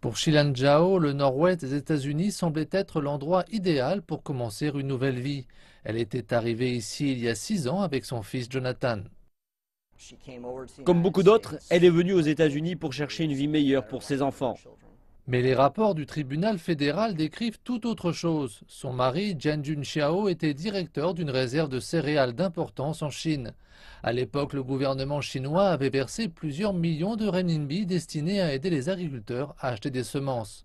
Pour Shilan Zhao, le nord-ouest des États-Unis semblait être l'endroit idéal pour commencer une nouvelle vie. Elle était arrivée ici il y a six ans avec son fils Jonathan. Comme beaucoup d'autres, elle est venue aux États-Unis pour chercher une vie meilleure pour ses enfants. Mais les rapports du tribunal fédéral décrivent tout autre chose. Son mari, Jianjun Xiao, était directeur d'une réserve de céréales d'importance en Chine. À l'époque, le gouvernement chinois avait versé plusieurs millions de renminbi destinés à aider les agriculteurs à acheter des semences.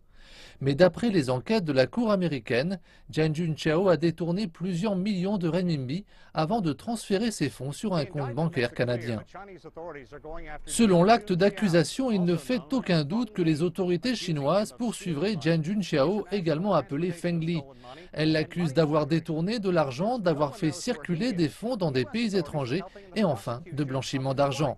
Mais d'après les enquêtes de la Cour américaine, Jiang Chao a détourné plusieurs millions de renminbi avant de transférer ses fonds sur un compte bancaire canadien. Selon l'acte d'accusation, il ne fait aucun doute que les autorités chinoises poursuivraient Jiang Junchao, également appelé Feng Li. Elle l'accuse d'avoir détourné de l'argent, d'avoir fait circuler des fonds dans des pays étrangers et enfin de blanchiment d'argent.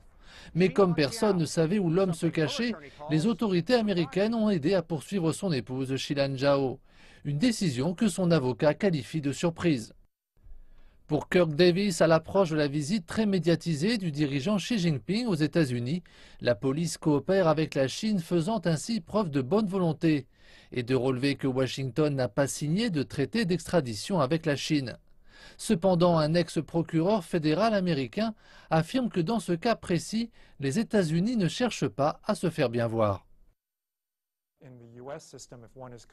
Mais comme personne ne savait où l'homme se cachait, les autorités américaines ont aidé à poursuivre son épouse Shilan Zhao. Une décision que son avocat qualifie de surprise. Pour Kirk Davis, à l'approche de la visite très médiatisée du dirigeant Xi Jinping aux États-Unis, la police coopère avec la Chine, faisant ainsi preuve de bonne volonté, et de relever que Washington n'a pas signé de traité d'extradition avec la Chine. Cependant, un ex-procureur fédéral américain affirme que dans ce cas précis, les États-Unis ne cherchent pas à se faire bien voir.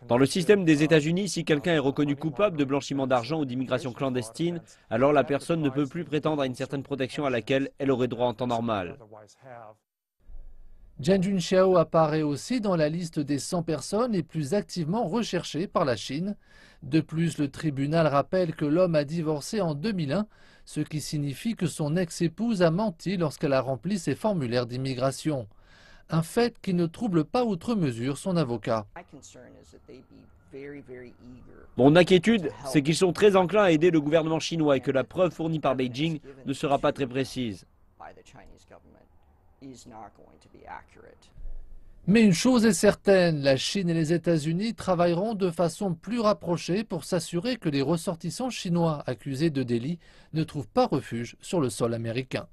Dans le système des États-Unis, si quelqu'un est reconnu coupable de blanchiment d'argent ou d'immigration clandestine, alors la personne ne peut plus prétendre à une certaine protection à laquelle elle aurait droit en temps normal. Chen Xiao apparaît aussi dans la liste des 100 personnes les plus activement recherchées par la Chine. De plus, le tribunal rappelle que l'homme a divorcé en 2001, ce qui signifie que son ex-épouse a menti lorsqu'elle a rempli ses formulaires d'immigration. Un fait qui ne trouble pas outre mesure son avocat. Mon inquiétude, c'est qu'ils sont très enclins à aider le gouvernement chinois et que la preuve fournie par Beijing ne sera pas très précise. Mais une chose est certaine, la Chine et les États-Unis travailleront de façon plus rapprochée pour s'assurer que les ressortissants chinois accusés de délit ne trouvent pas refuge sur le sol américain.